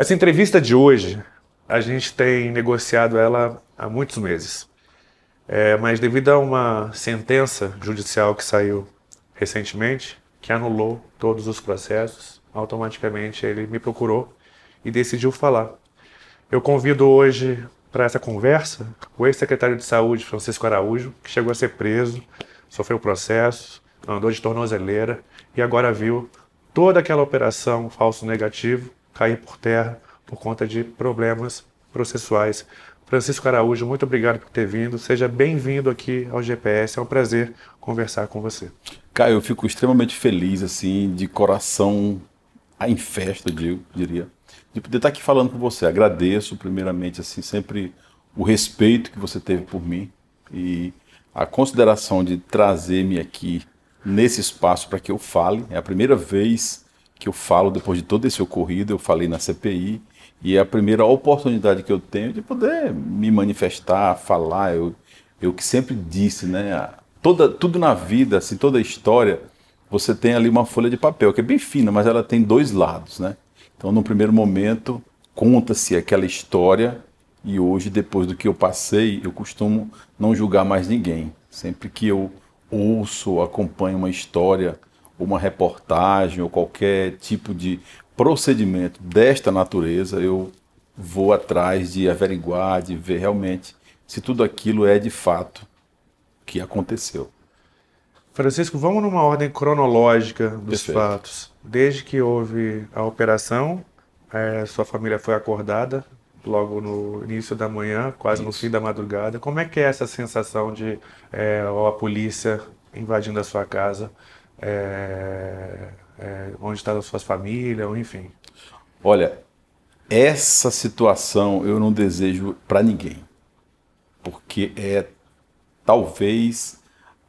Essa entrevista de hoje, a gente tem negociado ela há muitos meses. É, mas devido a uma sentença judicial que saiu recentemente, que anulou todos os processos, automaticamente ele me procurou e decidiu falar. Eu convido hoje para essa conversa o ex-secretário de Saúde, Francisco Araújo, que chegou a ser preso, sofreu processo, andou de tornozeleira e agora viu toda aquela operação falso negativo cair por terra por conta de problemas processuais. Francisco Araújo, muito obrigado por ter vindo. Seja bem-vindo aqui ao GPS. É um prazer conversar com você. Caio, eu fico extremamente feliz, assim, de coração em festa, eu diria, de poder estar aqui falando com você. Agradeço, primeiramente, assim, sempre o respeito que você teve por mim e a consideração de trazer-me aqui nesse espaço para que eu fale. É a primeira vez que eu falo depois de todo esse ocorrido, eu falei na CPI, e é a primeira oportunidade que eu tenho de poder me manifestar, falar. Eu, eu que sempre disse, né? Toda, tudo na vida, assim, toda história, você tem ali uma folha de papel, que é bem fina, mas ela tem dois lados, né? Então, no primeiro momento, conta-se aquela história, e hoje, depois do que eu passei, eu costumo não julgar mais ninguém. Sempre que eu ouço, acompanho uma história, uma reportagem ou qualquer tipo de procedimento desta natureza, eu vou atrás de averiguar, de ver realmente se tudo aquilo é de fato o que aconteceu. Francisco, vamos numa ordem cronológica dos Perfeito. fatos. Desde que houve a operação, é, sua família foi acordada logo no início da manhã, quase Isso. no fim da madrugada. Como é que é essa sensação de é, a polícia invadindo a sua casa? é, é, onde estão tá as suas famílias, enfim. Olha, essa situação eu não desejo para ninguém, porque é talvez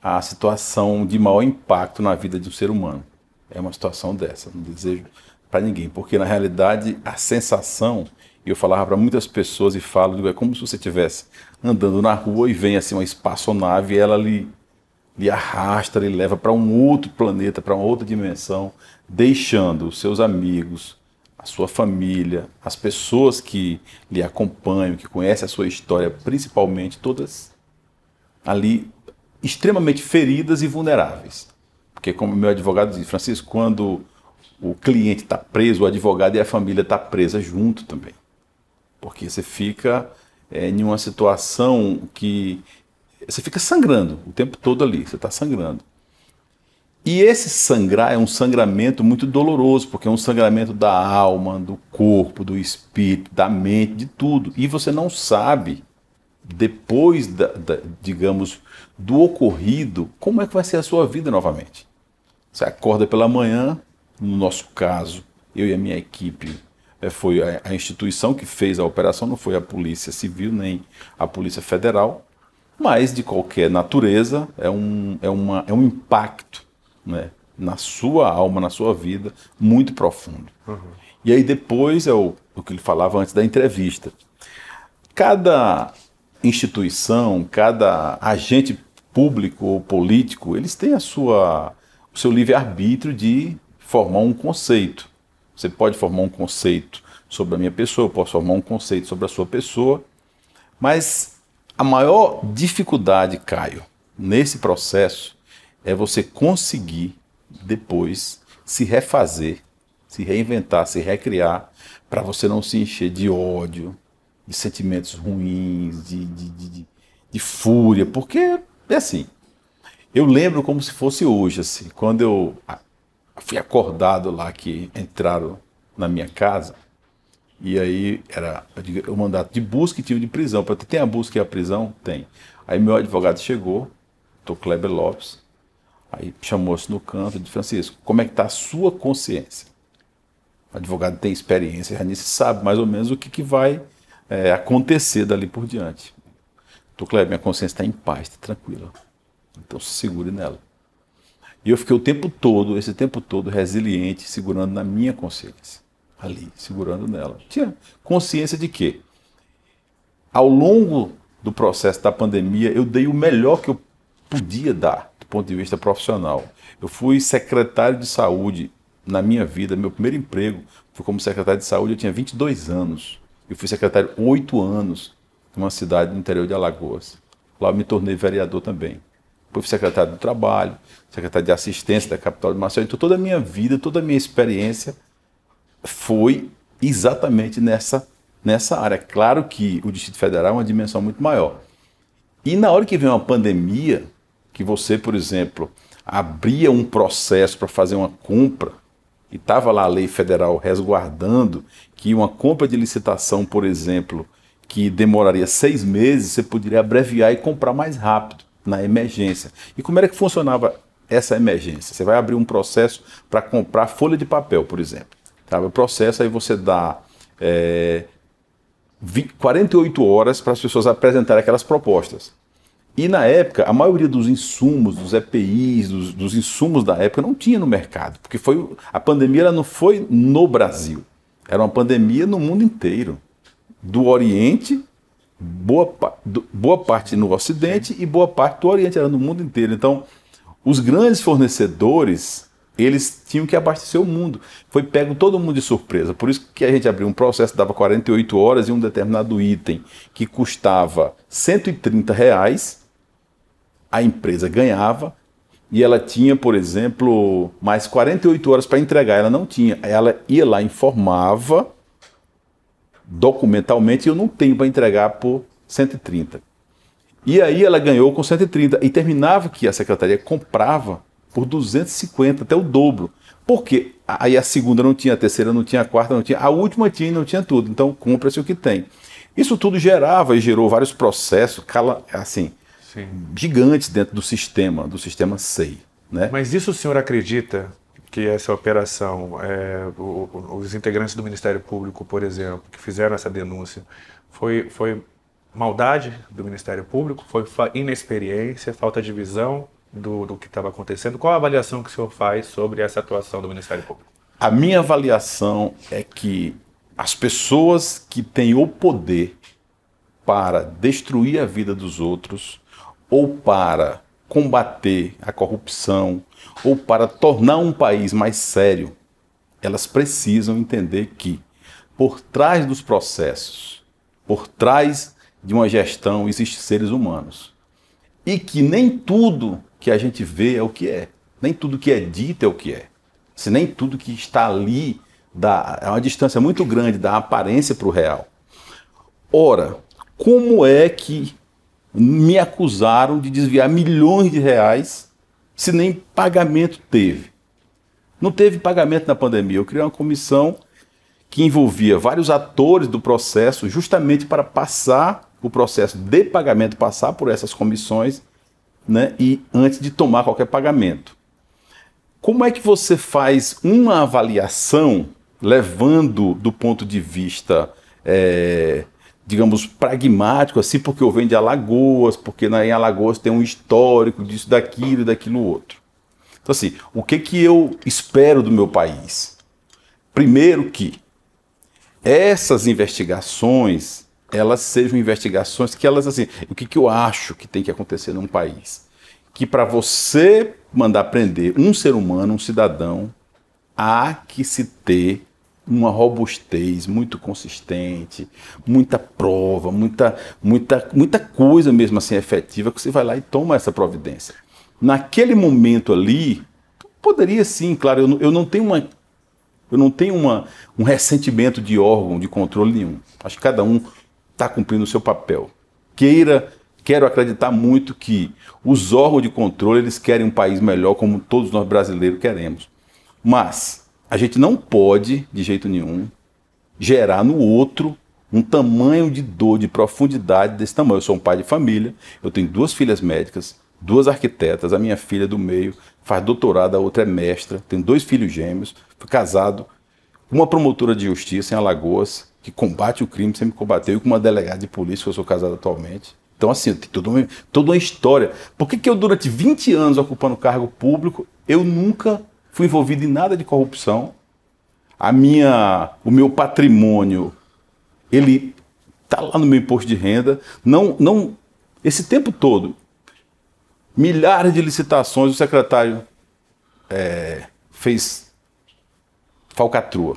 a situação de maior impacto na vida de um ser humano. É uma situação dessa, não desejo para ninguém, porque na realidade a sensação, eu falava para muitas pessoas e falo, é como se você estivesse andando na rua e vem assim uma espaçonave e ela lhe lhe arrasta, lhe leva para um outro planeta, para uma outra dimensão, deixando os seus amigos, a sua família, as pessoas que lhe acompanham, que conhecem a sua história, principalmente, todas ali extremamente feridas e vulneráveis. Porque, como meu advogado diz, Francisco, quando o cliente está preso, o advogado e a família está presa junto também. Porque você fica é, em uma situação que você fica sangrando o tempo todo ali, você está sangrando. E esse sangrar é um sangramento muito doloroso, porque é um sangramento da alma, do corpo, do espírito, da mente, de tudo. E você não sabe, depois, da, da, digamos, do ocorrido, como é que vai ser a sua vida novamente. Você acorda pela manhã, no nosso caso, eu e a minha equipe, é, foi a, a instituição que fez a operação, não foi a Polícia Civil nem a Polícia Federal mas de qualquer natureza, é um, é uma, é um impacto né, na sua alma, na sua vida, muito profundo. Uhum. E aí depois é o, o que ele falava antes da entrevista. Cada instituição, cada agente público ou político, eles têm a sua, o seu livre-arbítrio de formar um conceito. Você pode formar um conceito sobre a minha pessoa, eu posso formar um conceito sobre a sua pessoa, mas a maior dificuldade, Caio, nesse processo é você conseguir depois se refazer, se reinventar, se recriar, para você não se encher de ódio, de sentimentos ruins, de, de, de, de, fúria, porque é assim. Eu lembro como se fosse hoje, assim, quando eu fui acordado lá que entraram na minha casa. E aí era o mandato de busca e tiro de prisão. Para tem a busca e a prisão? Tem. Aí meu advogado chegou, doutor Kleber Lopes, aí chamou-se no canto e disse, Francisco, como é que está a sua consciência? O advogado tem experiência, já nisso sabe mais ou menos o que, que vai é, acontecer dali por diante. Doutor Kleber, minha consciência está em paz, está tranquila. Então se segure nela. E eu fiquei o tempo todo, esse tempo todo, resiliente, segurando na minha consciência ali, segurando nela. Tinha consciência de que, ao longo do processo da pandemia, eu dei o melhor que eu podia dar do ponto de vista profissional. Eu fui secretário de saúde na minha vida, meu primeiro emprego foi como secretário de saúde, eu tinha 22 anos. Eu fui secretário oito anos numa cidade do interior de Alagoas. Lá eu me tornei vereador também. Depois fui secretário do Trabalho, secretário de Assistência da capital de Maceió. Então, toda a minha vida, toda a minha experiência foi exatamente nessa, nessa área. Claro que o Distrito Federal é uma dimensão muito maior. E na hora que vem uma pandemia, que você, por exemplo, abria um processo para fazer uma compra, e estava lá a lei federal resguardando que uma compra de licitação, por exemplo, que demoraria seis meses, você poderia abreviar e comprar mais rápido na emergência. E como era que funcionava essa emergência? Você vai abrir um processo para comprar folha de papel, por exemplo. Sabe? Tá? O processo aí você dá é, 48 horas para as pessoas apresentarem aquelas propostas. E na época, a maioria dos insumos, dos EPIs, dos, dos, insumos da época não tinha no mercado, porque foi a pandemia ela não foi no Brasil. Era uma pandemia no mundo inteiro. Do Oriente, boa, boa parte no Ocidente e boa parte do Oriente, era no mundo inteiro. Então, os grandes fornecedores eles tinham que abastecer o mundo. Foi pego todo mundo de surpresa. Por isso que a gente abriu um processo que dava 48 horas e um determinado item que custava 130 reais, a empresa ganhava e ela tinha, por exemplo, mais 48 horas para entregar. Ela não tinha. Ela ia lá, informava documentalmente, eu não tenho para entregar por 130. E aí ela ganhou com 130 e terminava que a secretaria comprava por 250, até o dobro. Porque aí a segunda não tinha, a terceira não tinha, a quarta não tinha, a última tinha e não tinha tudo. Então compra-se o que tem. Isso tudo gerava e gerou vários processos, cala, assim, Sim. gigantes dentro do sistema, do sistema SEI. Né? Mas isso o senhor acredita que essa operação, é, os integrantes do Ministério Público, por exemplo, que fizeram essa denúncia, foi, foi maldade do Ministério Público? Foi inexperiência, falta de visão? do, do que estava acontecendo. Qual a avaliação que o senhor faz sobre essa atuação do Ministério Público? A minha avaliação é que as pessoas que têm o poder para destruir a vida dos outros ou para combater a corrupção ou para tornar um país mais sério, elas precisam entender que por trás dos processos, por trás de uma gestão, existem seres humanos. E que nem tudo que a gente vê é o que é. Nem tudo que é dito é o que é. Se nem tudo que está ali dá, é uma distância muito grande da aparência para o real. Ora, como é que me acusaram de desviar milhões de reais se nem pagamento teve? Não teve pagamento na pandemia. Eu criei uma comissão que envolvia vários atores do processo, justamente para passar o processo de pagamento, passar por essas comissões né, e antes de tomar qualquer pagamento. Como é que você faz uma avaliação levando do ponto de vista, é, digamos, pragmático, assim, porque eu venho de Alagoas, porque na, em Alagoas tem um histórico disso, daquilo, daquilo outro. Então, assim, o que, que eu espero do meu país? Primeiro que essas investigações elas sejam investigações que elas assim, o que, que eu acho que tem que acontecer num país? Que para você mandar prender um ser humano, um cidadão, há que se ter uma robustez muito consistente, muita prova, muita, muita, muita coisa mesmo assim efetiva que você vai lá e toma essa providência. Naquele momento ali, poderia sim, claro, eu não, eu não tenho uma eu não tenho uma, um ressentimento de órgão de controle nenhum. Acho que cada um está cumprindo o seu papel. Queira, quero acreditar muito que os órgãos de controle eles querem um país melhor, como todos nós brasileiros queremos. Mas a gente não pode, de jeito nenhum, gerar no outro um tamanho de dor, de profundidade desse tamanho. Eu sou um pai de família, eu tenho duas filhas médicas, duas arquitetas, a minha filha do meio faz doutorado, a outra é mestra, tenho dois filhos gêmeos, fui casado, uma promotora de justiça em Alagoas, que combate o crime, sempre combateu, com uma delegada de polícia, que eu sou casado atualmente. Então, assim, tem toda uma, toda uma história. Por que, que eu, durante 20 anos ocupando cargo público, eu nunca fui envolvido em nada de corrupção? A minha, o meu patrimônio, ele está lá no meu imposto de renda. Não, não, esse tempo todo, milhares de licitações, o secretário é, fez falcatrua.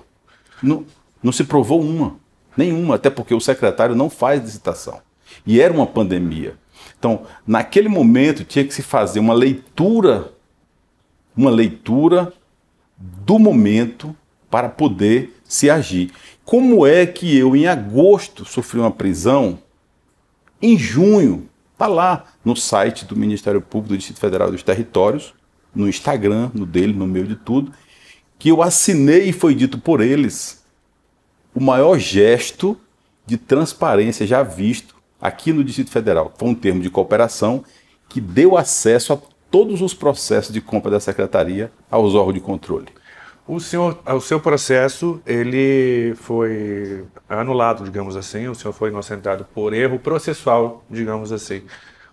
Não, não se provou uma, nenhuma, até porque o secretário não faz licitação. E era uma pandemia. Então, naquele momento tinha que se fazer uma leitura, uma leitura do momento para poder se agir. Como é que eu, em agosto, sofri uma prisão? Em junho, está lá no site do Ministério Público do Distrito Federal dos Territórios, no Instagram, no dele, no meu de tudo, que eu assinei e foi dito por eles o maior gesto de transparência já visto aqui no Distrito Federal. Foi um termo de cooperação que deu acesso a todos os processos de compra da secretaria aos órgãos de controle. O, senhor, o seu processo ele foi anulado, digamos assim. O senhor foi inocentado por erro processual, digamos assim.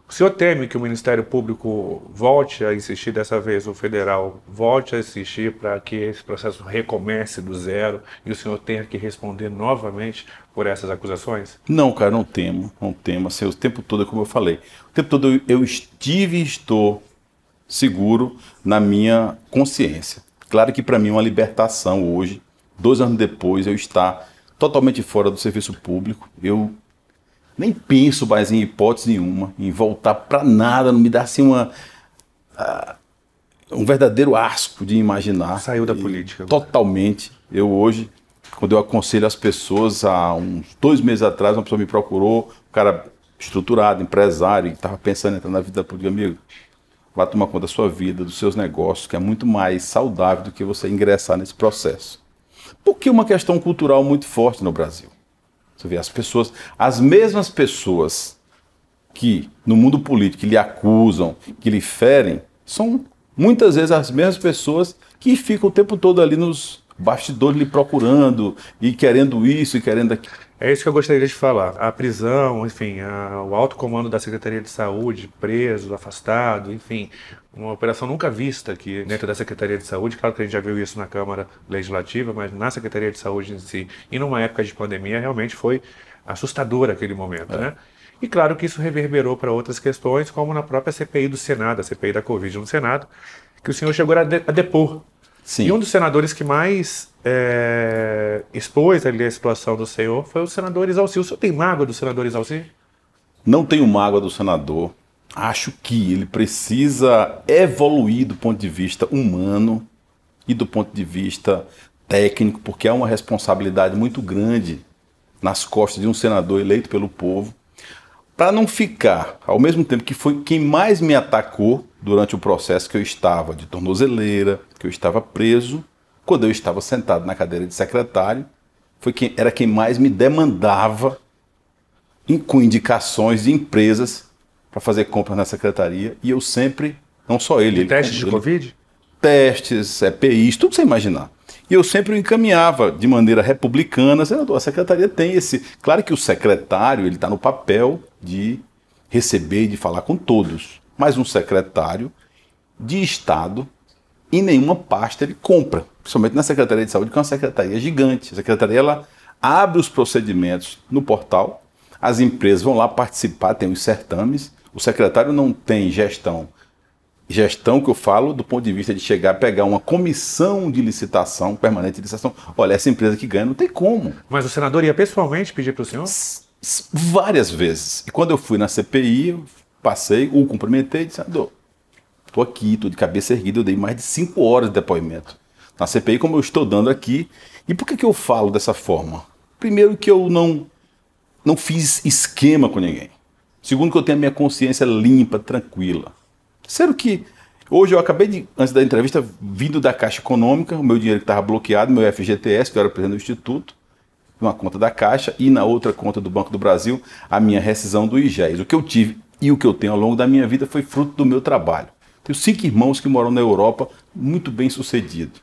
O senhor teme que o Ministério Público volte a insistir dessa vez, o federal volte a insistir para que esse processo recomece do zero e o senhor tenha que responder novamente por essas acusações? Não, cara, não temo, não temo. Assim, o tempo todo, é como eu falei, o tempo todo eu estive e estou seguro na minha consciência. Claro que para mim é uma libertação hoje, dois anos depois, eu estar totalmente fora do serviço público. Eu nem penso mais em hipótese nenhuma, em voltar para nada, não me dá assim uma. Uh, um verdadeiro asco de imaginar. Saiu da política. Agora. Totalmente. Eu hoje, quando eu aconselho as pessoas, há uns dois meses atrás, uma pessoa me procurou, um cara estruturado, empresário, que estava pensando em entrar na vida política, amigo, vá tomar conta da sua vida, dos seus negócios, que é muito mais saudável do que você ingressar nesse processo. Porque é uma questão cultural muito forte no Brasil. Você vê as pessoas, as mesmas pessoas que no mundo político que lhe acusam, que lhe ferem, são muitas vezes as mesmas pessoas que ficam o tempo todo ali nos bastidores lhe procurando e querendo isso e querendo aquilo. É isso que eu gostaria de falar. A prisão, enfim, a, o alto comando da Secretaria de Saúde, preso, afastado, enfim, uma operação nunca vista aqui dentro da Secretaria de Saúde. Claro que a gente já viu isso na Câmara Legislativa, mas na Secretaria de Saúde em si, e numa época de pandemia, realmente foi assustador aquele momento, é. né? E claro que isso reverberou para outras questões, como na própria CPI do Senado, a CPI da Covid no Senado, que o senhor chegou a, de, a depor Sim. E um dos senadores que mais é, expôs ali a situação do senhor foi o senador Isalci. O senhor tem mágoa do senador Isalci? Não tenho mágoa do senador. Acho que ele precisa evoluir do ponto de vista humano e do ponto de vista técnico, porque é uma responsabilidade muito grande nas costas de um senador eleito pelo povo, para não ficar, ao mesmo tempo que foi quem mais me atacou durante o processo que eu estava de tornozeleira, que eu estava preso, quando eu estava sentado na cadeira de secretário, foi quem, era quem mais me demandava em, com indicações de empresas para fazer compras na secretaria. E eu sempre, não só ele. ele testes de ele, Covid? Testes, EPIs, é, tudo sem imaginar. E eu sempre o encaminhava de maneira republicana, senador, a secretaria tem esse. Claro que o secretário ele está no papel de receber e de falar com todos, mas um secretário de Estado e nenhuma pasta ele compra. Principalmente na Secretaria de Saúde, que é uma secretaria gigante. A secretaria ela abre os procedimentos no portal, as empresas vão lá participar, tem os certames. O secretário não tem gestão. Gestão que eu falo do ponto de vista de chegar a pegar uma comissão de licitação, permanente de licitação. Olha, essa empresa que ganha não tem como. Mas o senador ia pessoalmente pedir para o senhor? Várias vezes. E quando eu fui na CPI, eu passei, o cumprimentei e disse: senador, Estou aqui, estou de cabeça erguida, eu dei mais de 5 horas de depoimento na CPI, como eu estou dando aqui. E por que, que eu falo dessa forma? Primeiro, que eu não, não fiz esquema com ninguém. Segundo, que eu tenho a minha consciência limpa, tranquila. Terceiro que hoje eu acabei de, antes da entrevista, vindo da Caixa Econômica, o meu dinheiro que estava bloqueado, meu FGTS, que eu era presidente do Instituto, numa conta da Caixa e na outra conta do Banco do Brasil, a minha rescisão do IGES. O que eu tive e o que eu tenho ao longo da minha vida foi fruto do meu trabalho. Tenho cinco irmãos que moram na Europa, muito bem sucedido.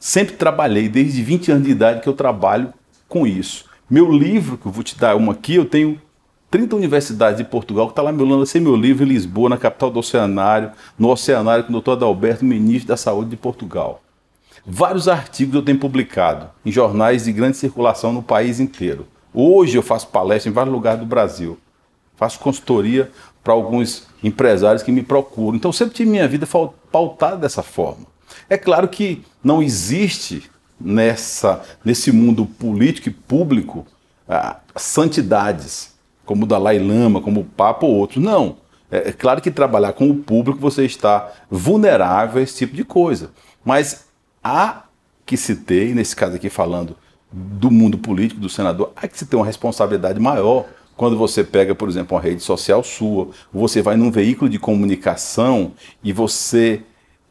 Sempre trabalhei, desde 20 anos de idade que eu trabalho com isso. Meu livro, que eu vou te dar uma aqui, eu tenho 30 universidades de Portugal, que está lá me olhando sem meu livro em Lisboa, na capital do Oceanário, no Oceanário com o doutor Adalberto, ministro da Saúde de Portugal. Vários artigos eu tenho publicado em jornais de grande circulação no país inteiro. Hoje eu faço palestra em vários lugares do Brasil. Faço consultoria para alguns empresários que me procuram. Então, sempre tive minha vida pautada dessa forma. É claro que não existe nessa, nesse mundo político e público ah, santidades, como o Dalai Lama, como o Papa ou outros. Não. É, é claro que trabalhar com o público você está vulnerável a esse tipo de coisa. Mas há que se ter, nesse caso aqui falando do mundo político, do senador, há que se ter uma responsabilidade maior quando você pega, por exemplo, uma rede social sua, você vai num veículo de comunicação e você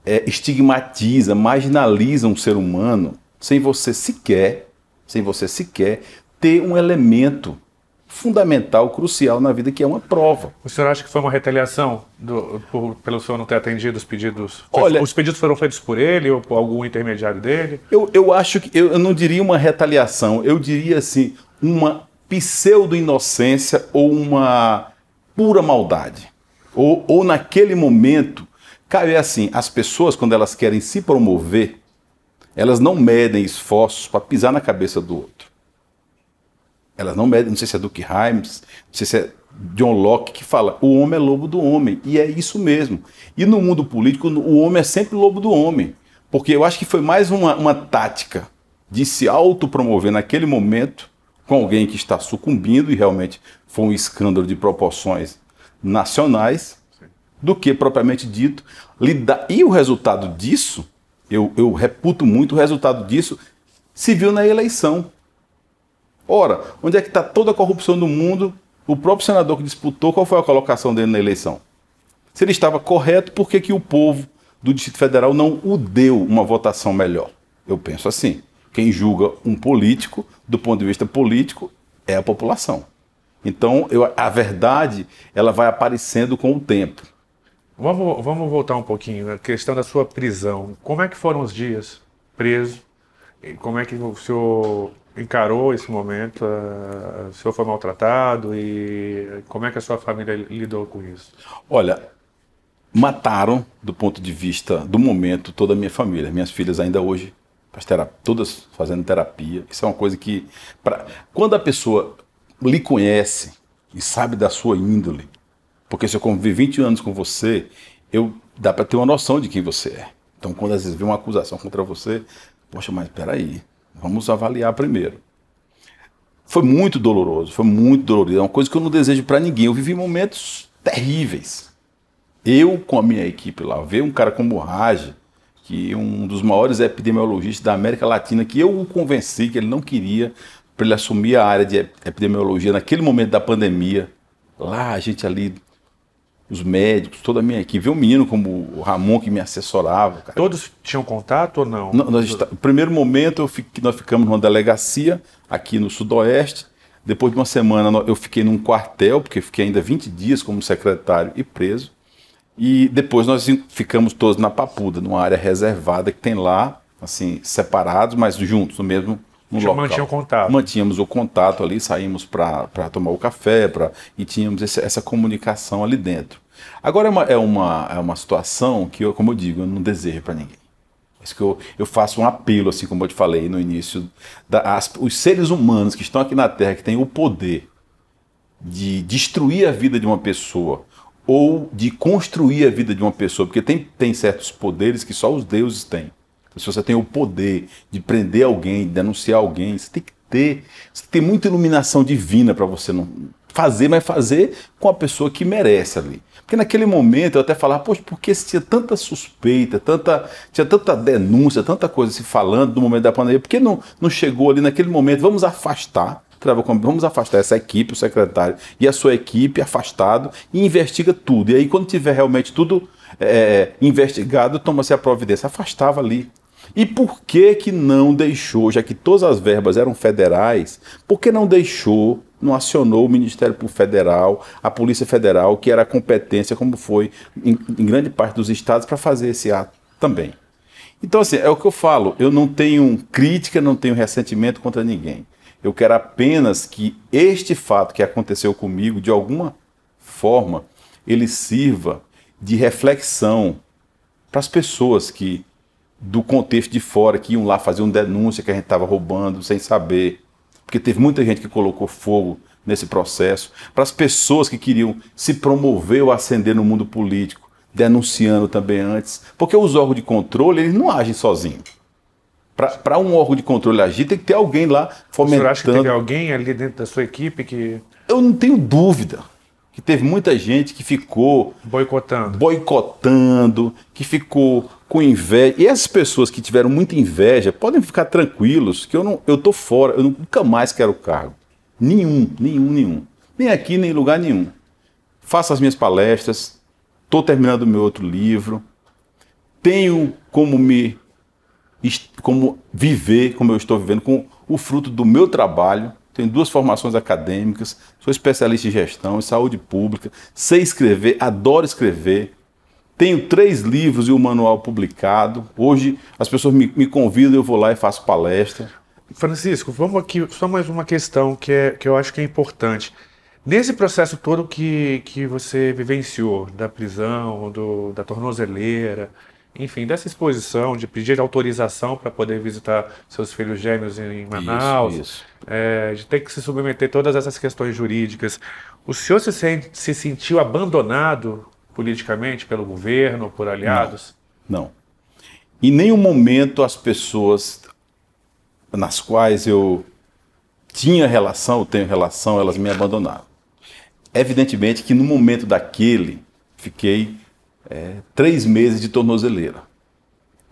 é, estigmatiza, marginaliza um ser humano sem você sequer, sem você sequer ter um elemento fundamental, crucial na vida, que é uma prova. O senhor acha que foi uma retaliação do, por, pelo senhor não ter atendido os pedidos? Foi, Olha, os pedidos foram feitos por ele ou por algum intermediário dele? Eu, eu acho que eu, eu não diria uma retaliação, eu diria assim uma pseudo-inocência ou uma pura maldade. Ou, ou naquele momento, cara, é assim, as pessoas quando elas querem se promover, elas não medem esforços para pisar na cabeça do outro. Elas não medem, não sei se é Duke Himes, não sei se é John Locke que fala, o homem é lobo do homem, e é isso mesmo. E no mundo político, o homem é sempre lobo do homem, porque eu acho que foi mais uma, uma tática de se autopromover naquele momento com alguém que está sucumbindo, e realmente foi um escândalo de proporções nacionais, do que propriamente dito. Lidar, e o resultado disso, eu, eu reputo muito o resultado disso, se viu na eleição. Ora, onde é que está toda a corrupção do mundo? O próprio senador que disputou, qual foi a colocação dele na eleição? Se ele estava correto, por que, que o povo do Distrito Federal não o deu uma votação melhor? Eu penso assim. Quem julga um político, do ponto de vista político, é a população. Então, eu, a verdade, ela vai aparecendo com o tempo. Vamos, vamos voltar um pouquinho, na questão da sua prisão. Como é que foram os dias preso? como é que o senhor encarou esse momento? Ah, o senhor foi maltratado e como é que a sua família lidou com isso? Olha, mataram, do ponto de vista do momento, toda a minha família. Minhas filhas ainda hoje Faz terapia, todas fazendo terapia. Isso é uma coisa que. Pra, quando a pessoa lhe conhece e sabe da sua índole, porque se eu convivi 20 anos com você, eu dá para ter uma noção de quem você é. Então, quando às vezes vem uma acusação contra você, poxa, mas peraí, vamos avaliar primeiro. Foi muito doloroso, foi muito dolorido. É uma coisa que eu não desejo para ninguém. Eu vivi momentos terríveis. Eu, com a minha equipe lá, ver um cara com borragem, que um dos maiores epidemiologistas da América Latina, que eu o convenci que ele não queria para ele assumir a área de epidemiologia naquele momento da pandemia. Lá, a gente ali, os médicos, toda a minha equipe, um menino como o Ramon que me assessorava. Cara. Todos tinham contato ou não? nós, no primeiro momento, fiquei, nós ficamos numa delegacia aqui no Sudoeste. Depois de uma semana, eu fiquei num quartel, porque fiquei ainda 20 dias como secretário e preso. E depois nós ficamos todos na Papuda, numa área reservada que tem lá, assim, separados, mas juntos, no mesmo no local. Mantinha o contato. Mantínhamos o contato ali, saímos para tomar o café pra, e tínhamos esse, essa comunicação ali dentro. Agora é uma, é uma, é uma situação que, eu, como eu digo, eu não desejo para ninguém. Isso que eu, eu faço um apelo, assim como eu te falei no início, da, as, os seres humanos que estão aqui na Terra, que têm o poder de destruir a vida de uma pessoa ou de construir a vida de uma pessoa, porque tem, tem certos poderes que só os deuses têm. Então, se você tem o poder de prender alguém, de denunciar alguém, você tem que ter, você tem muita iluminação divina para você não fazer, mas fazer com a pessoa que merece ali. Porque naquele momento eu até falava, poxa, porque tinha tanta suspeita, tanta, tinha tanta denúncia, tanta coisa se falando no momento da pandemia, por que não, não chegou ali naquele momento, vamos afastar trava vamos afastar essa equipe, o secretário e a sua equipe afastado e investiga tudo. E aí, quando tiver realmente tudo é, é, investigado, toma-se a providência. Afastava ali. E por que que não deixou, já que todas as verbas eram federais, por que não deixou, não acionou o Ministério Público Federal, a Polícia Federal, que era a competência, como foi em, em grande parte dos estados, para fazer esse ato também? Então, assim, é o que eu falo, eu não tenho crítica, não tenho ressentimento contra ninguém. Eu quero apenas que este fato que aconteceu comigo, de alguma forma, ele sirva de reflexão para as pessoas que, do contexto de fora, que iam lá fazer uma denúncia que a gente estava roubando sem saber. Porque teve muita gente que colocou fogo nesse processo. Para as pessoas que queriam se promover ou ascender no mundo político, denunciando também antes. Porque os órgãos de controle, eles não agem sozinhos. Para um órgão de controle agir, tem que ter alguém lá fomentando. senhor acha que teve alguém ali dentro da sua equipe que. Eu não tenho dúvida que teve muita gente que ficou. Boicotando. Boicotando, que ficou com inveja. E essas pessoas que tiveram muita inveja podem ficar tranquilos que eu não eu tô fora, eu nunca mais quero cargo. Nenhum, nenhum, nenhum. Nem aqui, nem em lugar nenhum. Faço as minhas palestras, estou terminando o meu outro livro, tenho como me como viver como eu estou vivendo, com o fruto do meu trabalho. Tenho duas formações acadêmicas, sou especialista em gestão, em saúde pública, sei escrever, adoro escrever. Tenho três livros e um manual publicado. Hoje as pessoas me, me convidam, eu vou lá e faço palestra. Francisco, vamos aqui só mais uma questão que, é, que eu acho que é importante. Nesse processo todo que, que você vivenciou, da prisão, do, da tornozeleira, enfim, dessa exposição, de pedir autorização para poder visitar seus filhos gêmeos em Manaus, isso, isso. É, de ter que se submeter a todas essas questões jurídicas. O senhor se, sente, se sentiu abandonado politicamente pelo governo, por aliados? Não. não. Em nenhum momento as pessoas nas quais eu tinha relação, ou tenho relação, elas me abandonaram. Evidentemente que no momento daquele, fiquei é, três meses de tornozeleira.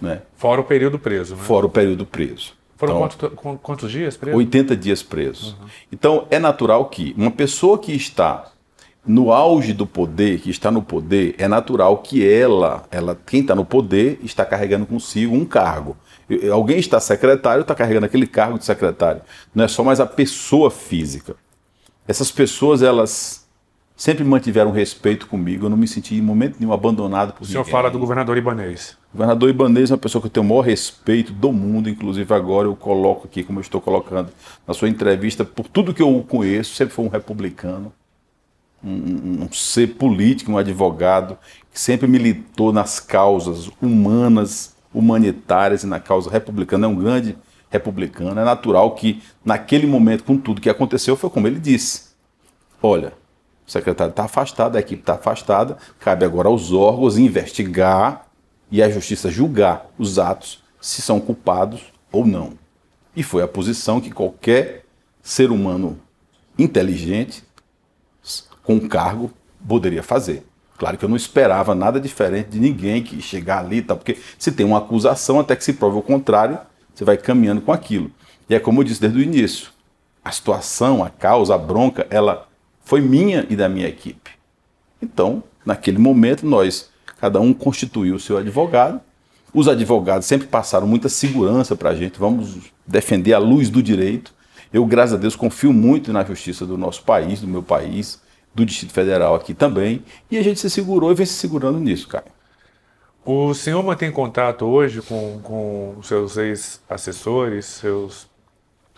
Né? Fora o período preso. Né? Fora o período preso. Foram então, quantos, quantos, dias preso? 80 dias presos. Uhum. Então, é natural que uma pessoa que está no auge do poder, que está no poder, é natural que ela, ela quem está no poder, está carregando consigo um cargo. Alguém está secretário, está carregando aquele cargo de secretário. Não é só mais a pessoa física. Essas pessoas, elas sempre mantiveram respeito comigo, eu não me senti em momento nenhum abandonado por o ninguém. O senhor fala do governador Ibanês. O governador Ibanês é uma pessoa que eu tenho o maior respeito do mundo, inclusive agora eu coloco aqui, como eu estou colocando na sua entrevista, por tudo que eu conheço, sempre foi um republicano, um, um ser político, um advogado, que sempre militou nas causas humanas, humanitárias e na causa republicana. É um grande republicano. É natural que, naquele momento, com tudo que aconteceu, foi como ele disse: olha o secretário está afastado, a equipe está afastada. Cabe agora aos órgãos investigar e à justiça julgar os atos, se são culpados ou não. E foi a posição que qualquer ser humano inteligente com cargo poderia fazer. Claro que eu não esperava nada diferente de ninguém que chegar ali, tá? porque se tem uma acusação, até que se prove o contrário, você vai caminhando com aquilo. E é como eu disse desde o início: a situação, a causa, a bronca, ela foi minha e da minha equipe. Então, naquele momento, nós, cada um constituiu o seu advogado. Os advogados sempre passaram muita segurança para a gente, vamos defender a luz do direito. Eu, graças a Deus, confio muito na justiça do nosso país, do meu país, do Distrito Federal aqui também. E a gente se segurou e vem se segurando nisso, Caio. O senhor mantém contato hoje com, com seus ex-assessores, seus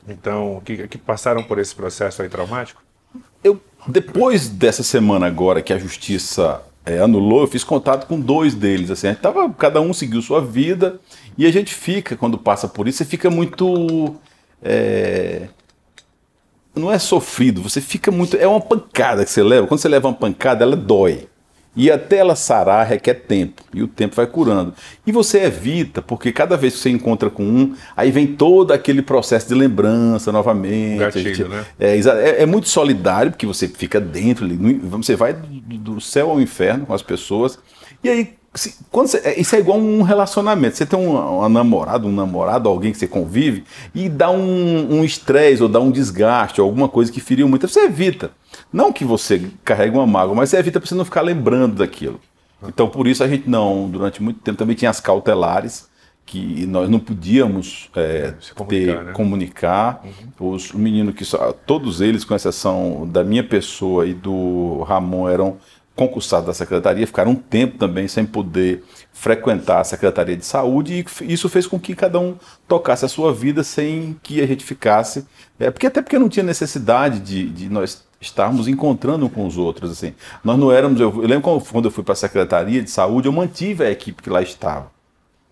então que, que passaram por esse processo aí traumático? eu, depois dessa semana agora que a justiça é, anulou, eu fiz contato com dois deles. Assim, a gente tava, cada um seguiu sua vida e a gente fica, quando passa por isso, você fica muito. É, não é sofrido, você fica muito. É uma pancada que você leva. Quando você leva uma pancada, ela dói. E até ela sarar requer tempo, e o tempo vai curando. E você evita, porque cada vez que você encontra com um, aí vem todo aquele processo de lembrança novamente. gatilho, gente, né? É, é, é, muito solidário, porque você fica dentro, você vai do céu ao inferno com as pessoas. E aí, se, você, é, isso é igual um relacionamento. Você tem uma, uma namorada, um namorado, alguém que você convive e dá um, um estresse ou dá um desgaste, ou alguma coisa que feriu muito, você evita. Não que você carregue uma mágoa, mas você evita para você não ficar lembrando daquilo. Então, por isso a gente não, durante muito tempo também tinha as cautelares que nós não podíamos é, é comunicar, ter, né? comunicar. Uhum. Os meninos que só, todos eles, com exceção da minha pessoa e do Ramon, eram concursados da secretaria, ficaram um tempo também sem poder frequentar a Secretaria de Saúde, e isso fez com que cada um tocasse a sua vida sem que a gente ficasse. É, porque até porque não tinha necessidade de, de nós estarmos encontrando com os outros. assim. Nós não éramos. Eu, eu lembro quando eu fui para a Secretaria de Saúde, eu mantive a equipe que lá estava.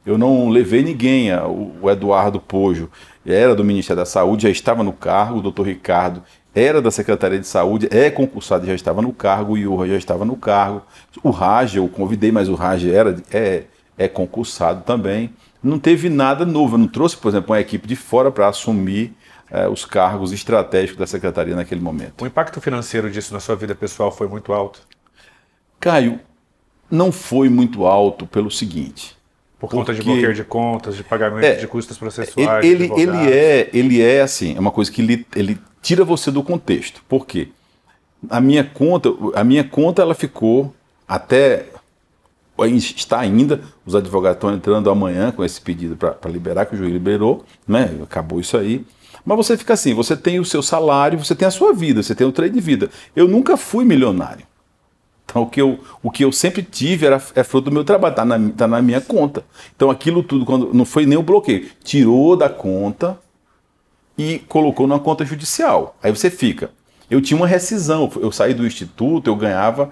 Eu não levei ninguém, o Eduardo Pojo era do Ministério da Saúde, já estava no cargo, o doutor Ricardo era da Secretaria de Saúde, é concursado, já estava no cargo, o Iurra já estava no cargo. O Raj, eu convidei, mas o Raj era, é, é concursado também. Não teve nada novo, eu não trouxe, por exemplo, uma equipe de fora para assumir é, os cargos estratégicos da Secretaria naquele momento. O impacto financeiro disso na sua vida pessoal foi muito alto? Caio, não foi muito alto pelo seguinte. Por conta de bloqueio de contas, de pagamento é, de custos é, processuais. Ele, ele, é, ele é assim, é uma coisa que ele, ele tira você do contexto. Por quê? A minha conta, a minha conta ela ficou até está ainda, os advogados estão entrando amanhã com esse pedido para liberar, que o juiz liberou, né? Acabou isso aí. Mas você fica assim, você tem o seu salário, você tem a sua vida, você tem o trade de vida. Eu nunca fui milionário. Então o que eu, o que eu sempre tive era, é fruto do meu trabalho, está na, tá na minha conta. Então aquilo tudo, quando não foi nem o bloqueio, tirou da conta e colocou numa conta judicial. Aí você fica. Eu tinha uma rescisão, eu saí do instituto, eu ganhava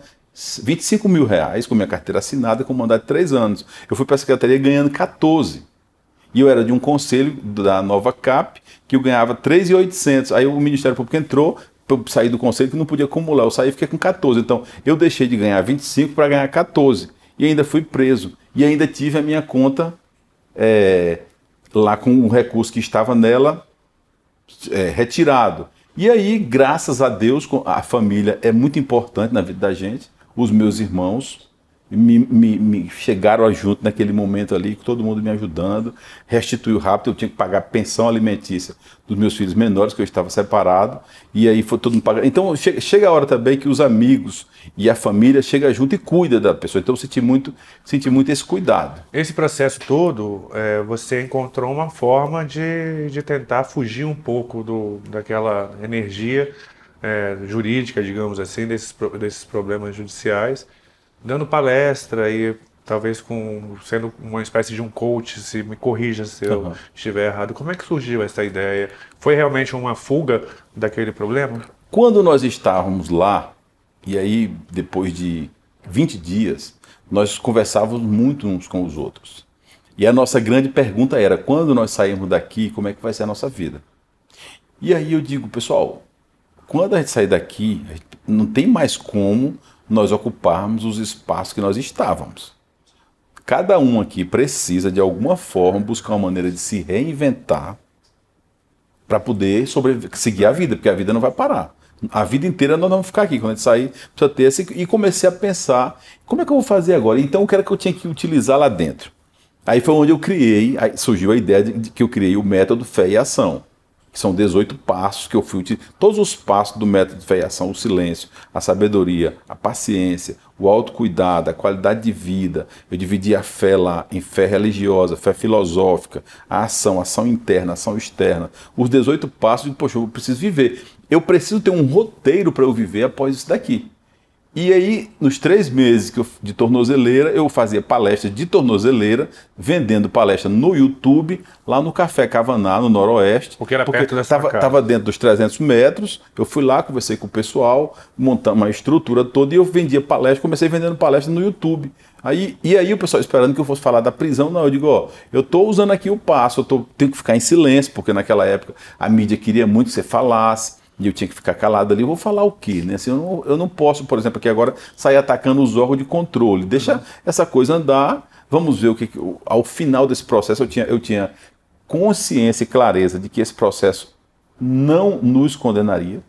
25 mil reais com minha carteira assinada com mandato de três anos. Eu fui para a secretaria ganhando 14. E eu era de um conselho da nova CAP que eu ganhava 3,800. Aí o Ministério Público entrou, eu saí do conselho que não podia acumular. Eu saí e fiquei com 14. Então eu deixei de ganhar 25 para ganhar 14. E ainda fui preso. E ainda tive a minha conta é, lá com o recurso que estava nela é, retirado. E aí, graças a Deus, a família é muito importante na vida da gente, os meus irmãos, me, me, me, chegaram junto naquele momento ali, todo mundo me ajudando, restituiu rápido, eu tinha que pagar pensão alimentícia dos meus filhos menores, que eu estava separado, e aí foi todo mundo pagando. Então chega, chega a hora também que os amigos e a família chega junto e cuida da pessoa. Então eu senti muito, senti muito esse cuidado. Esse processo todo, é, você encontrou uma forma de, de tentar fugir um pouco do, daquela energia é, jurídica, digamos assim, desses, desses problemas judiciais dando palestra e talvez com sendo uma espécie de um coach, se me corrija se eu uhum. estiver errado. Como é que surgiu essa ideia? Foi realmente uma fuga daquele problema? Quando nós estávamos lá, e aí depois de 20 dias, nós conversávamos muito uns com os outros. E a nossa grande pergunta era: quando nós sairmos daqui, como é que vai ser a nossa vida? E aí eu digo, pessoal, quando a gente sair daqui, não tem mais como nós ocuparmos os espaços que nós estávamos. Cada um aqui precisa, de alguma forma, buscar uma maneira de se reinventar para poder seguir a vida, porque a vida não vai parar. A vida inteira nós vamos ficar aqui. Quando a gente sair, precisa ter esse. E comecei a pensar: como é que eu vou fazer agora? Então, o que era que eu tinha que utilizar lá dentro? Aí foi onde eu criei, surgiu a ideia de, que eu criei o método fé e ação que são 18 passos que eu fui Todos os passos do método de feiação, o silêncio, a sabedoria, a paciência, o autocuidado, a qualidade de vida. Eu dividi a fé lá em fé religiosa, fé filosófica, a ação, ação interna, ação externa. Os 18 passos poxa, eu preciso viver. Eu preciso ter um roteiro para eu viver após isso daqui. E aí, nos três meses que eu, de tornozeleira, eu fazia palestra de tornozeleira, vendendo palestra no YouTube, lá no Café Cavaná, no Noroeste. Porque era porque perto dessa tava, casa. Estava dentro dos 300 metros, eu fui lá, conversei com o pessoal, montamos uma estrutura toda e eu vendia palestra, comecei vendendo palestra no YouTube. Aí, e aí o pessoal esperando que eu fosse falar da prisão, não, eu digo, ó, eu estou usando aqui o passo, eu tô, tenho que ficar em silêncio, porque naquela época a mídia queria muito que você falasse, e eu tinha que ficar calado ali, eu vou falar o quê? Né? Assim, eu, não, eu não posso, por exemplo, aqui agora sair atacando os órgãos de controle. Deixa uhum. essa coisa andar, vamos ver o que. Ao final desse processo, eu tinha, eu tinha consciência e clareza de que esse processo não nos condenaria.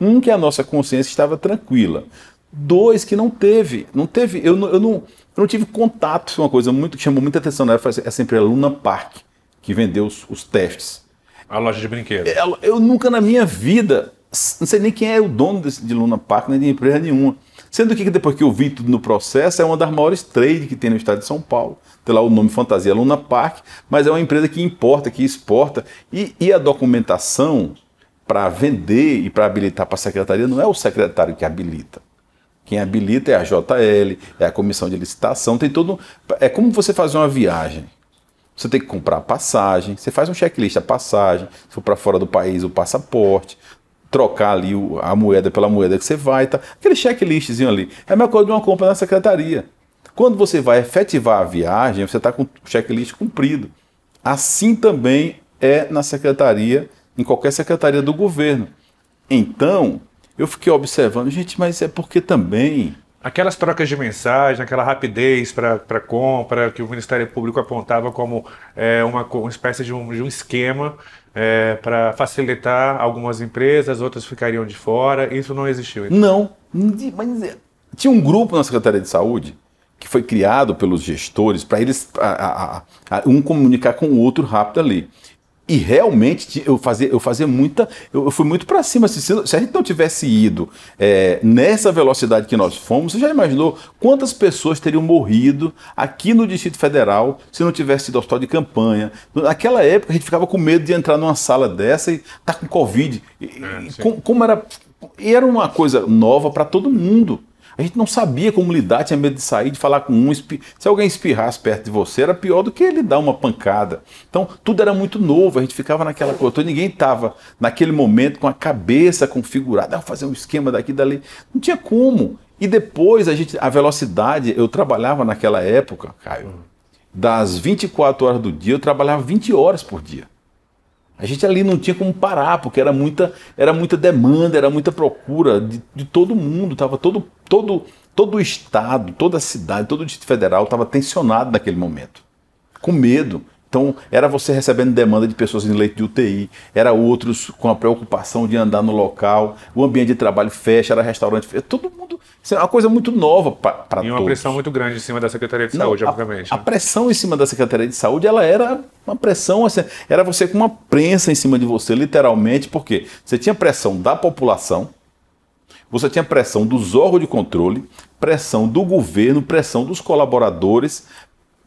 Um, que a nossa consciência estava tranquila. Dois, que não teve. Não teve. Eu, eu, não, eu não tive contato. Uma coisa muito que chamou muita atenção na época assim, é sempre a Luna Park, que vendeu os, os testes. A loja de brinquedos. Eu, é, eu nunca na minha vida, não sei nem quem é o dono desse, de Luna Park, nem de empresa nenhuma. Sendo que depois que eu vi tudo no processo, é uma das maiores trades que tem no estado de São Paulo. Tem lá o nome fantasia Luna Park, mas é uma empresa que importa, que exporta. E, e a documentação para vender e para habilitar para a secretaria não é o secretário que habilita. Quem habilita é a JL, é a comissão de licitação, tem todo. É como você fazer uma viagem. Você tem que comprar passagem, você faz um checklist, a passagem, se for para fora do país, o passaporte, trocar ali a moeda pela moeda que você vai, tá? aquele checklistzinho ali. É a mesma coisa de uma compra na secretaria. Quando você vai efetivar a viagem, você está com o checklist cumprido. Assim também é na secretaria, em qualquer secretaria do governo. Então, eu fiquei observando, gente, mas é porque também aquelas trocas de mensagem, aquela rapidez para compra que o Ministério Público apontava como é, uma, uma espécie de um, de um esquema é, para facilitar algumas empresas, outras ficariam de fora. Isso não existiu. Então. Não, mas é, tinha um grupo na Secretaria de Saúde que foi criado pelos gestores para eles a, a, a, um comunicar com o outro rápido ali. E realmente eu fazia, eu fazia muita. Eu, fui muito para cima. Assim, se, a gente não tivesse ido é, nessa velocidade que nós fomos, você já imaginou quantas pessoas teriam morrido aqui no Distrito Federal se não tivesse sido hospital de campanha? Naquela época a gente ficava com medo de entrar numa sala dessa e tá com Covid. E, é, como, como era. E era uma coisa nova para todo mundo. A gente não sabia como lidar, tinha medo de sair, de falar com um. Se alguém espirrasse perto de você, era pior do que ele dar uma pancada. Então, tudo era muito novo, a gente ficava naquela coisa. Ninguém estava, naquele momento, com a cabeça configurada. Ah, fazer um esquema daqui dali. Não tinha como. E depois, a, gente, a velocidade, eu trabalhava naquela época, Caio, das 24 horas do dia, eu trabalhava 20 horas por dia. A gente ali não tinha como parar, porque era muita, era muita demanda, era muita procura de, de todo mundo, tava todo, todo, todo o estado, toda a cidade, todo o Distrito Federal estava tensionado naquele momento, com medo. Então, era você recebendo demanda de pessoas em leite de UTI, era outros com a preocupação de andar no local, o ambiente de trabalho fecha, era restaurante fecha, é, todo mundo é uma coisa muito nova para todos. E uma todos. pressão muito grande em cima da Secretaria de Saúde, obviamente. A, a, né? pressão em cima da Secretaria de Saúde, ela era uma pressão, assim, era você com uma prensa em cima de você, literalmente, porque você tinha pressão da população, você tinha pressão dos órgãos de controle, pressão do governo, pressão dos colaboradores.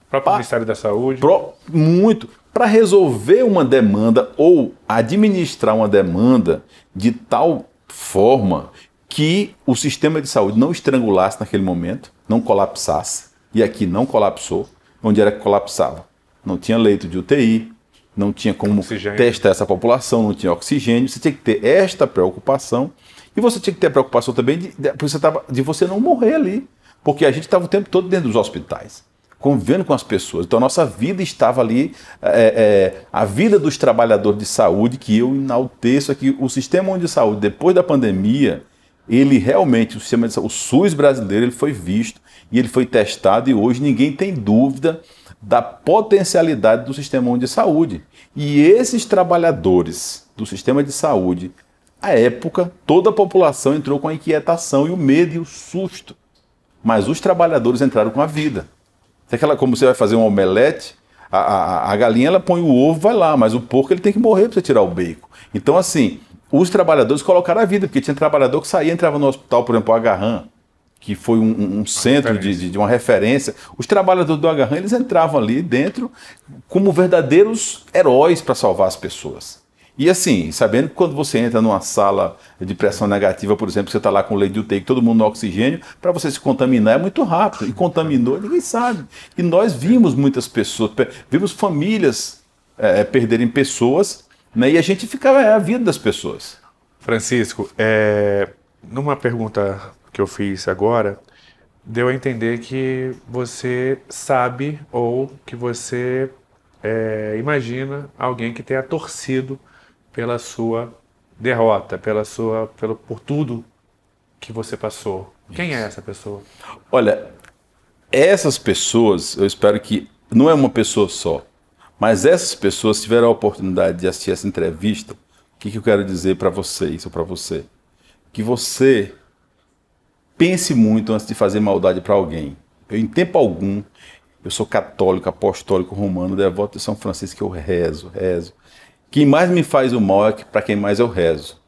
Próprio Ministério da Saúde. Pro, muito. Para resolver uma demanda ou administrar uma demanda de tal forma que o sistema de saúde não estrangulasse naquele momento, não colapsasse, e aqui não colapsou, onde era que colapsava. Não tinha leito de UTI, não tinha como oxigênio. testar essa população, não tinha oxigênio, você tinha que ter esta preocupação, e você tinha que ter a preocupação também de, de, você, tava, de você não morrer ali, porque a gente estava o tempo todo dentro dos hospitais convivendo com as pessoas. Então a nossa vida estava ali, é, é, a vida dos trabalhadores de saúde, que eu enalteço aqui, o sistema de saúde, depois da pandemia, ele realmente, o sistema de, o SUS brasileiro, ele foi visto e ele foi testado e hoje ninguém tem dúvida da potencialidade do sistema de saúde. E esses trabalhadores do sistema de saúde, à época, toda a população entrou com a inquietação e o medo e o susto. Mas os trabalhadores entraram com a vida. É aquela como você vai fazer um omelete, a, a, a galinha ela põe o ovo, vai lá, mas o porco ele tem que morrer para você tirar o bacon. Então, assim, os trabalhadores colocaram a vida, porque tinha trabalhador que saía, entrava no hospital, por exemplo, o Agarran, que foi um, um centro de, de, uma referência. Os trabalhadores do Agarran, eles entravam ali dentro como verdadeiros heróis para salvar as pessoas. E assim, sabendo que quando você entra numa sala de pressão negativa, por exemplo, você está lá com leite de UTI, todo mundo no oxigênio, para você se contaminar é muito rápido. E contaminou, ninguém sabe. E nós vimos muitas pessoas, vimos famílias é, perderem pessoas né? E a gente fica é a vida das pessoas. Francisco, é, numa pergunta que eu fiz agora, deu a entender que você sabe ou que você é, imagina alguém que tenha torcido pela sua derrota, pela sua, pelo, por tudo que você passou. Isso. Quem é essa pessoa? Olha, essas pessoas, eu espero que não é uma pessoa só. Mas essas pessoas tiveram a oportunidade de assistir essa entrevista. O que, que eu quero dizer para vocês ou para você? Que você pense muito antes de fazer maldade para alguém. Eu, em tempo algum, eu sou católico, apostólico, romano, devoto de São Francisco, eu rezo, rezo. Quem mais me faz o mal é que para quem mais eu rezo.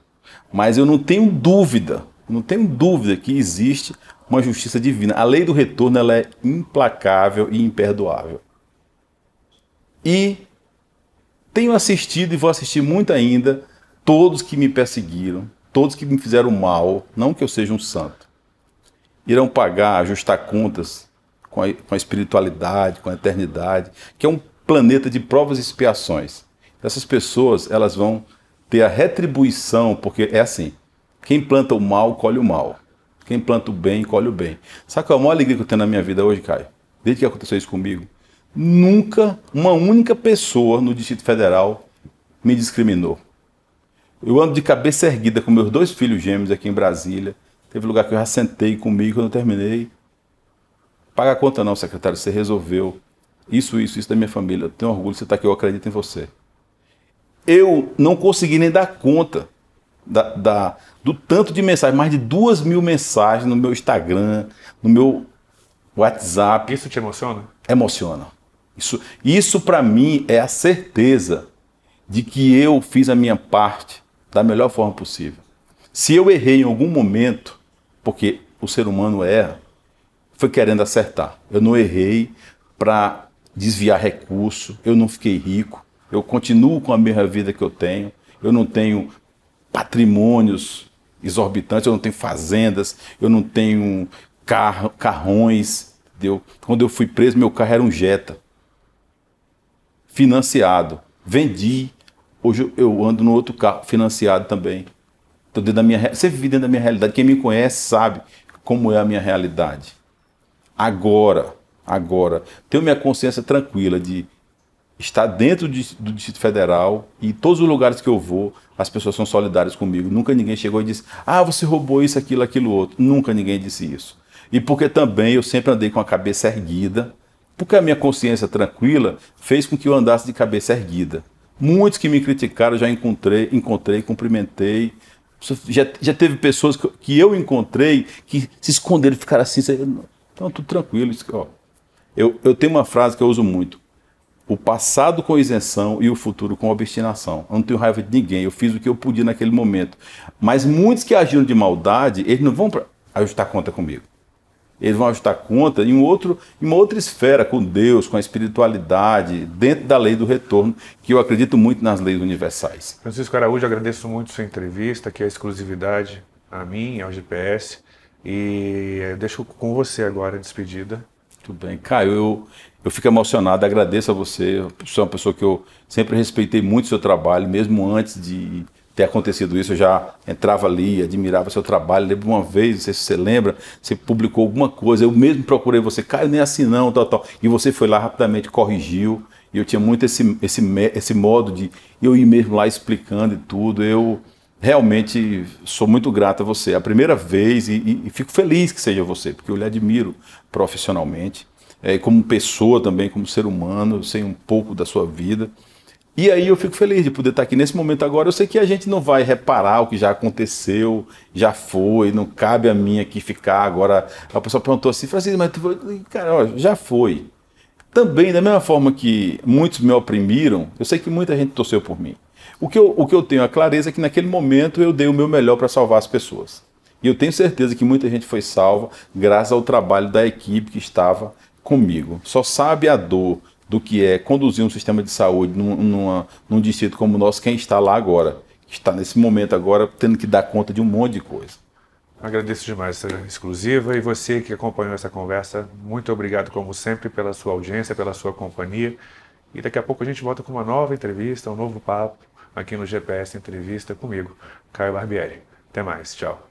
Mas eu não tenho dúvida, não tenho dúvida que existe uma justiça divina. A lei do retorno ela é implacável e imperdoável. E tenho assistido e vou assistir muito ainda todos que me perseguiram, todos que me fizeram mal, não que eu seja um santo. Irão pagar, ajustar contas com a, com a espiritualidade, com a eternidade, que é um planeta de provas e expiações. Essas pessoas, elas vão ter a retribuição, porque é assim, quem planta o mal, colhe o mal. Quem planta o bem, colhe o bem. Sabe qual é a maior alegria que eu tenho na minha vida hoje, Caio? Desde que aconteceu isso comigo? Nunca uma única pessoa no Distrito Federal me discriminou. Eu ando de cabeça erguida com meus dois filhos gêmeos aqui em Brasília. Teve lugar que eu já sentei comigo quando eu terminei. Paga a conta não, secretário, você resolveu. Isso, isso, isso da minha família. Eu tenho orgulho de você estar aqui, eu acredito em você. Eu não consegui nem dar conta da, da, do tanto de mensagens, mais de duas mil mensagens no meu Instagram, no meu WhatsApp. Isso te emociona? Emociona. Isso, isso para mim é a certeza de que eu fiz a minha parte da melhor forma possível. Se eu errei em algum momento, porque o ser humano erra, foi querendo acertar. Eu não errei para desviar recurso, eu não fiquei rico, eu continuo com a mesma vida que eu tenho, eu não tenho patrimônios exorbitantes, eu não tenho fazendas, eu não tenho carro, carrões. Entendeu? Quando eu fui preso, meu carro era um Jetta financiado. Vendi. Hoje eu ando no outro carro financiado também. Tô dentro da minha, sempre vivi dentro da minha realidade. Quem me conhece sabe como é a minha realidade. Agora, agora, tenho minha consciência tranquila de estar dentro de, do Distrito Federal e todos os lugares que eu vou, as pessoas são solidárias comigo. Nunca ninguém chegou e disse: "Ah, você roubou isso, aquilo, aquilo outro". Nunca ninguém disse isso. E porque também eu sempre andei com a cabeça erguida, porque a minha consciência tranquila fez com que eu andasse de cabeça erguida. Muitos que me criticaram já encontrei, encontrei, cumprimentei. Já, já teve pessoas que, que eu encontrei que se esconderam, ficaram assim. Então, tudo tranquilo. Isso, ó. Eu, eu tenho uma frase que eu uso muito: o passado com isenção e o futuro com obstinação. Eu não tenho raiva de ninguém, eu fiz o que eu podia naquele momento. Mas muitos que agiram de maldade, eles não vão pra, ajustar ah, tá conta comigo eles vão ajustar conta em, um outro, em uma outra esfera, com Deus, com a espiritualidade, dentro da lei do retorno, que eu acredito muito nas leis universais. Francisco Araújo, agradeço muito sua entrevista, que é a exclusividade a mim, ao GPS, e eu deixo com você agora a despedida. Tudo bem. Caio, eu, eu fico emocionado, agradeço a você, você é uma pessoa que eu sempre respeitei muito o seu trabalho, mesmo antes de ter acontecido isso. Eu já entrava ali, admirava seu trabalho. Lembro uma vez, não sei se você lembra, você publicou alguma coisa. Eu mesmo procurei você, cara, nem é assim não, tal, tal. E você foi lá rapidamente, corrigiu. E eu tinha muito esse, esse, esse modo de eu ir mesmo lá explicando e tudo. Eu realmente sou muito grato a você. É a primeira vez, e, e, e fico feliz que seja você, porque eu lhe admiro profissionalmente, é, como pessoa também, como ser humano. sei um pouco da sua vida. E aí eu fico feliz de poder estar aqui nesse momento agora. Eu sei que a gente não vai reparar o que já aconteceu, já foi, não cabe a mim aqui ficar agora. A pessoa perguntou assim, Francisco, mas tu foi? Cara, ó, já foi. Também, da mesma forma que muitos me oprimiram, eu sei que muita gente torceu por mim. O que eu, o que eu tenho a clareza é que naquele momento eu dei o meu melhor para salvar as pessoas. E eu tenho certeza que muita gente foi salva graças ao trabalho da equipe que estava comigo. Só sabe a dor, do que é conduzir um sistema de saúde num, numa, num distrito como o nosso, quem está lá agora, que está nesse momento agora tendo que dar conta de um monte de coisa. Agradeço demais essa exclusiva e você que acompanhou essa conversa, muito obrigado, como sempre, pela sua audiência, pela sua companhia. E daqui a pouco a gente volta com uma nova entrevista, um novo papo aqui no GPS Entrevista comigo, Caio Barbieri. Até mais, tchau.